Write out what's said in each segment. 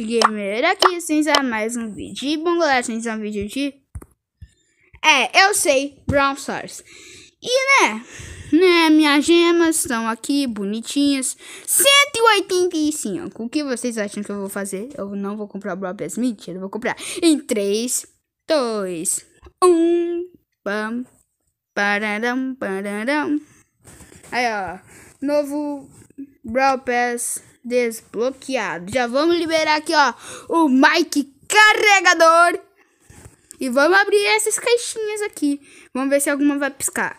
Noite Gamer aqui, sem mais um vídeo. E bom galera, sem um vídeo de... É, eu sei, Brown Stars. E né, né, minhas gemas estão aqui, bonitinhas. 185. O que vocês acham que eu vou fazer? Eu não vou comprar Pass, mentira, eu vou comprar em 3, 2, 1. Pam, pararam, pararam. Aí ó, novo Brawl Pass desbloqueado. Já vamos liberar aqui, ó, o mic carregador. E vamos abrir essas caixinhas aqui. Vamos ver se alguma vai piscar.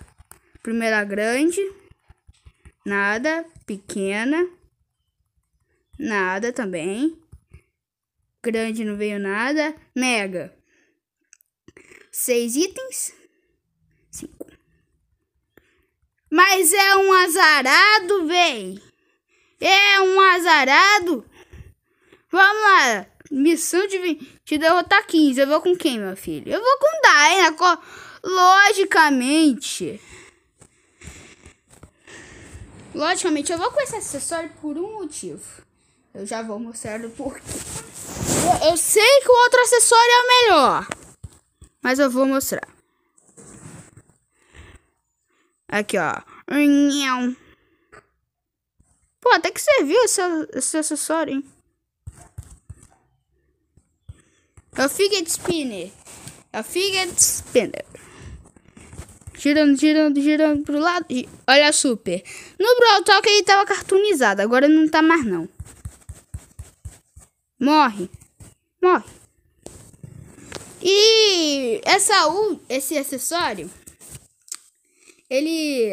Primeira grande. Nada. Pequena. Nada também. Grande não veio nada. Mega. Seis itens. Cinco. Mas é um azarado, véi. É um azarado. Vamos lá. Missão de, te derrotar 15. Eu vou com quem, meu filho? Eu vou com Daina. Logicamente. Logicamente, eu vou com esse acessório por um motivo. Eu já vou mostrar o porquê. Eu, eu sei que o outro acessório é o melhor. Mas eu vou mostrar. Aqui, ó. Nham. Pô, até que serviu esse, esse acessório, hein? É o Fidget Spinner. É o Fidget Spinner. Girando, girando, girando pro lado. Olha a super. No Brawl Talk ele tava cartoonizado. Agora não tá mais, não. Morre. Morre. E essa, esse acessório... Ele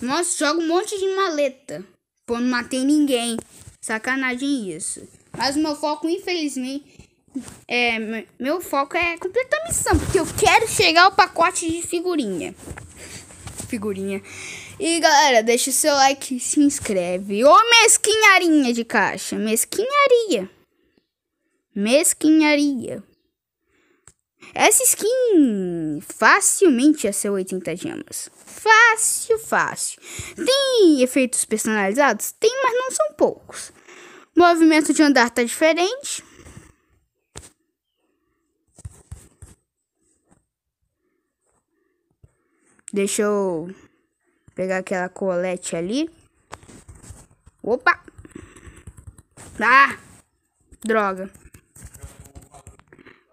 nossa, joga um monte de maleta. Pô, não matei ninguém. Sacanagem isso. Mas meu foco, infelizmente, é, meu foco é completar a missão, porque eu quero chegar ao pacote de figurinha. figurinha. E galera, deixa o seu like e se inscreve. Ô mesquinharinha de caixa, mesquinharia. Mesquinharia. Essa skin facilmente ia ser 80 gemas. Fa fácil, fácil. Tem efeitos personalizados? Tem, mas não são poucos. O movimento de andar tá diferente. Deixa eu pegar aquela colete ali. Opa! Ah! Droga.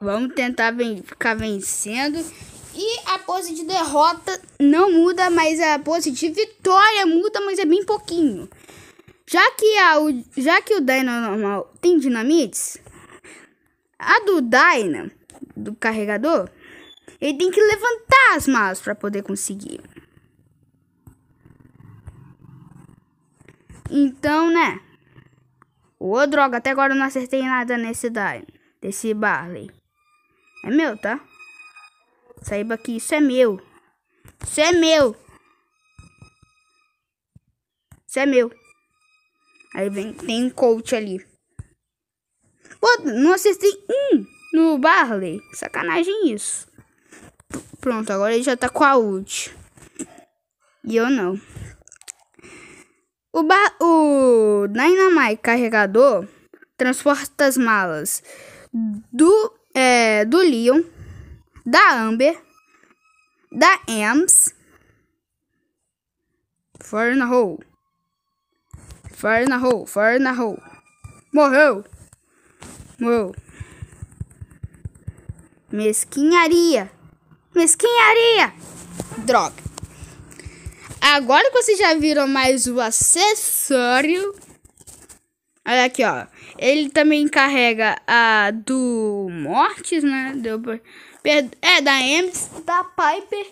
Vamos tentar ven ficar vencendo e a pose de derrota não muda, mas a pose de vitória muda, mas é bem pouquinho. Já que, a, já que o Dyna normal tem dinamites, a do Dyna, do carregador, ele tem que levantar as malas para poder conseguir. Então, né? Ô, droga, até agora eu não acertei nada nesse Dyna, desse Barley. É meu, tá? Saiba que isso é meu. Isso é meu. Isso é meu. Aí vem, tem um coach ali. Pô, não acertei um no Barley. Sacanagem isso. Pronto, agora ele já tá com a ult. E eu não. O, ba o Dynamite carregador transporta as malas do, é, do Leon da Amber, da Ems. Fire na hole. Fire na hole, fire na hole. Morreu. Morreu. Mesquinharia. Mesquinharia. Droga. Agora que vocês já viram mais o acessório. Olha aqui, ó. Ele também carrega a do Mortis, né? Deu pra... É, da Ems, da Piper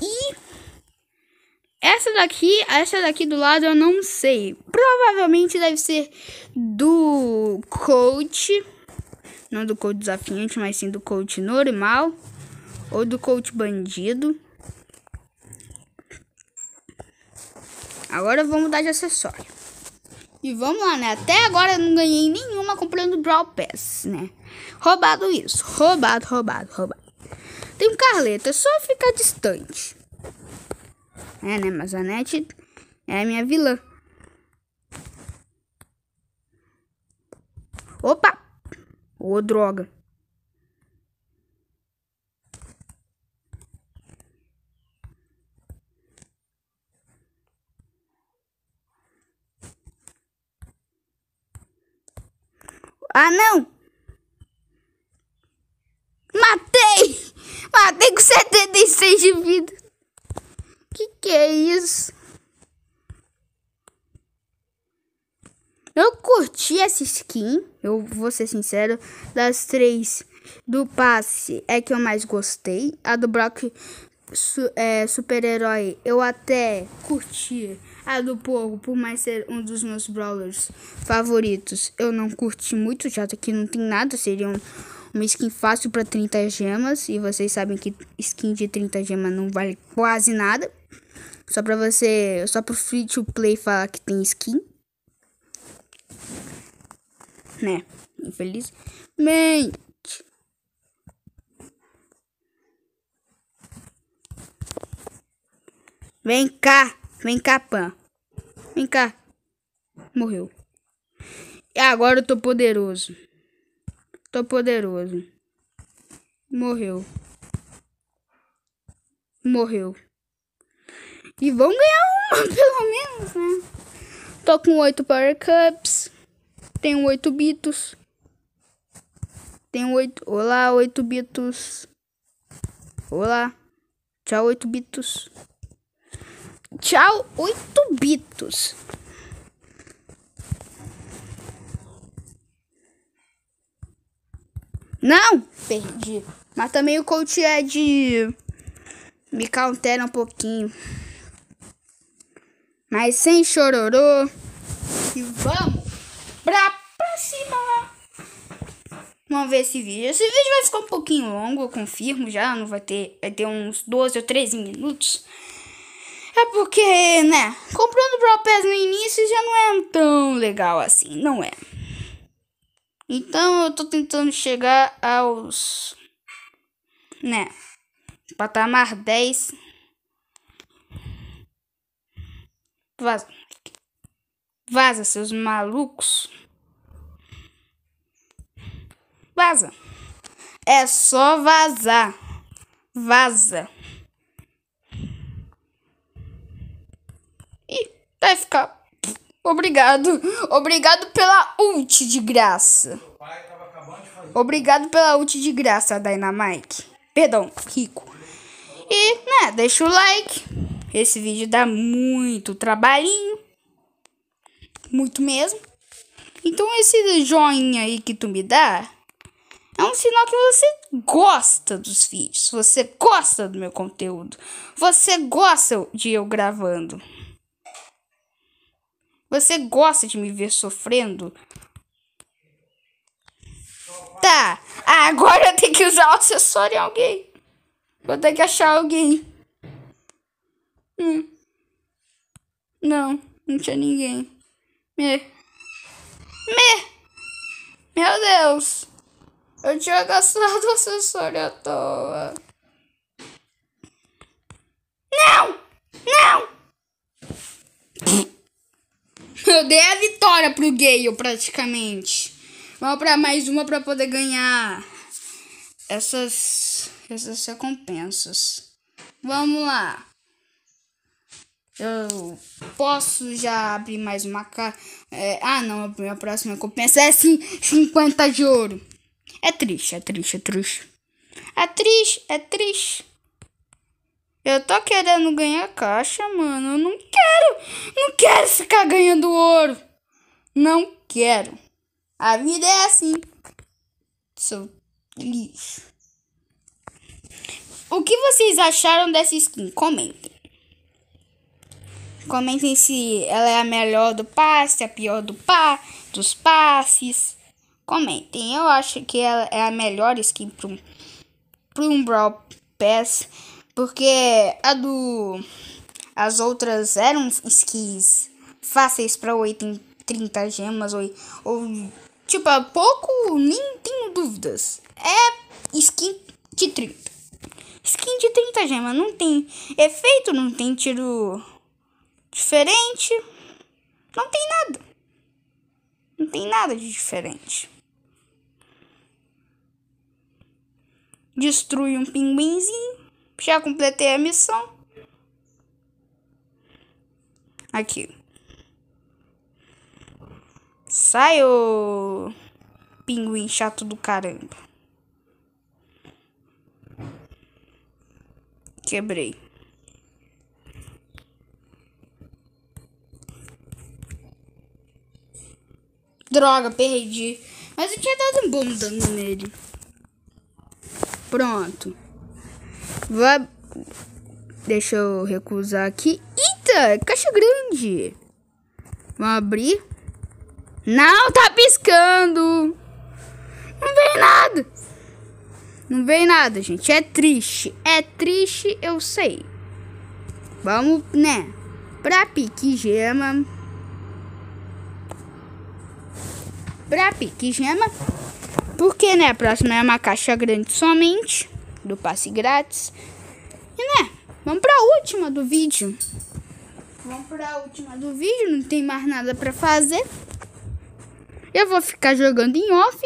e. Essa daqui, essa daqui do lado eu não sei. Provavelmente deve ser do coach. Não do coach desafiante, mas sim do coach normal. Ou do coach bandido. Agora vamos dar mudar de acessório. E vamos lá, né? Até agora eu não ganhei nenhuma comprando Brawl Pass, né? Roubado isso. Roubado, roubado, roubado. Tem um Carleta, é só ficar distante. É, né? Mas a Net é a minha vilã. Opa! Ô, oh, droga. Ah, não! Ah, tem com 76 de vida. Que que é isso? Eu curti essa skin, eu vou ser sincero, das três do passe é que eu mais gostei. A do Brock su, é, super-herói eu até curti. A do Pogo, por mais ser um dos meus brawlers favoritos, eu não curti muito, já que não tem nada, seria um uma skin fácil para 30 gemas. E vocês sabem que skin de 30 gemas não vale quase nada. Só para você. Só pro free to play falar que tem skin. Né? Infelizmente. Vem cá. Vem cá, Pan. Vem cá. Morreu. E agora eu tô poderoso. Tô poderoso. Morreu. Morreu. E vão ganhar uma, pelo menos, né? Tô com oito Power Cups. Tenho oito Bitos. Tenho oito... Olá, oito Bitos. Olá. Tchau, oito Bitos. Tchau, oito Bitos. Não, perdi. Mas também o coach é de me countera um pouquinho. Mas sem chororô. E vamos pra próxima. Vamos ver esse vídeo. Esse vídeo vai ficar um pouquinho longo, eu confirmo já. Não vai ter. Vai ter uns 12 ou 13 minutos. É porque, né? Comprando Brawl Pass no início já não é tão legal assim, não é? Então eu tô tentando chegar aos. né? Patamar 10. Vaza. Vaza, seus malucos. Vaza. É só vazar. Vaza. E vai ficar Obrigado. Obrigado pela ult de graça. Obrigado pela ult de graça, Dynamite. Perdão, Rico. E, né, deixa o like. Esse vídeo dá muito trabalhinho. Muito mesmo. Então esse joinha aí que tu me dá é um sinal que você gosta dos vídeos. Você gosta do meu conteúdo. Você gosta de eu gravando. Você gosta de me ver sofrendo? Tá, ah, agora eu tenho que usar o acessório em alguém. Vou ter que achar alguém. Hum. Não, não tinha ninguém. Me. Me! Meu Deus! Eu tinha gastado o acessório à toa. Não! Não! Eu dei a vitória pro Gale, praticamente. Vamos pra mais uma pra poder ganhar essas, essas recompensas. Vamos lá. Eu posso já abrir mais uma caixa. É, ah, não, a minha próxima recompensa é sim 50 de ouro. É triste, é triste, é triste. É triste, é triste. Eu tô querendo ganhar caixa, mano. Eu não quero. Não quero ficar ganhando ouro. Não quero. A vida é assim. Sou lixo. O que vocês acharam dessa skin? Comentem. Comentem se ela é a melhor do passe, a pior do pa, dos passes. Comentem. Eu acho que ela é a melhor skin para um, pra um Brawl Pass porque a do. As outras eram skis fáceis pra 30 gemas ou, ou. Tipo, há pouco, nem tenho dúvidas. É skin de 30. Skin de 30 gemas. Não tem efeito, não tem tiro diferente. Não tem nada. Não tem nada de diferente. Destrui um pinguinzinho. Já completei a missão. Aqui. Sai, ô pinguim chato do caramba. Quebrei. Droga, perdi. Mas eu tinha dado um bom dano nele. Pronto. Vai... Deixa eu recusar aqui. Eita, caixa grande. Vamos abrir. Não, tá piscando. Não vem nada. Não vem nada, gente. É triste. É triste, eu sei. Vamos, né? Pra pique gema. Pra pique gema. Porque, né? A próxima é uma caixa grande somente do passe grátis. E né, vamos para a última do vídeo. Vamos para a última do vídeo, não tem mais nada para fazer. Eu vou ficar jogando em off.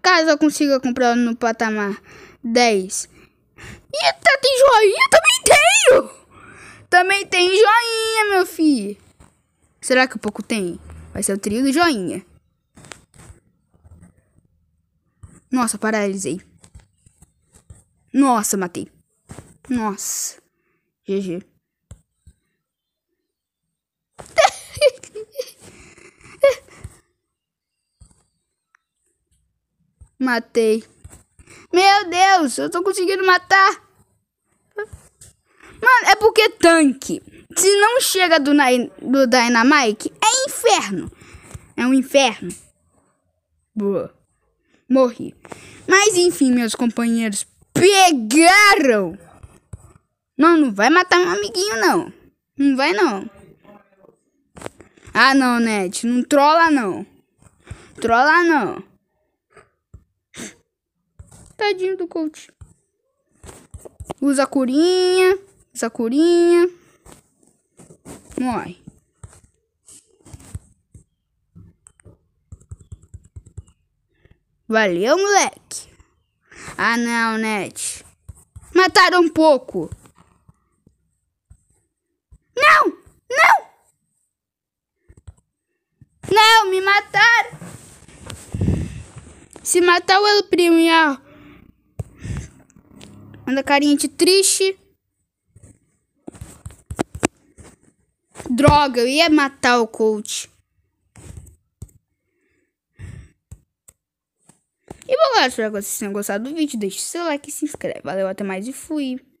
Caso eu consiga comprar no patamar 10. Eita, tem joinha? Também tenho! Também tem joinha, meu filho. Será que o pouco tem? Vai ser o trio do joinha. Nossa, paralisei. Nossa, matei. Nossa. GG. Matei. Meu Deus, eu tô conseguindo matar. Mano, é porque tanque. Se não chega do, do Dynamite, é inferno. É um inferno. Boa. Morri. Mas enfim, meus companheiros. Pegaram! Não, não vai matar meu amiguinho, não. Não vai, não. Ah, não, Net. Não trola, não. Trola, não. Tadinho do coach. Usa a curinha. Usa a curinha. Morre. Valeu, moleque. Ah, não, Net. Mataram um pouco. Não! Não! Não, me mataram! Se matar o El Primo e a... Anda carinha de triste. Droga, eu ia matar o coach. espero que vocês tenham gostado do vídeo. Deixe seu like e se inscreve. Valeu, até mais e fui.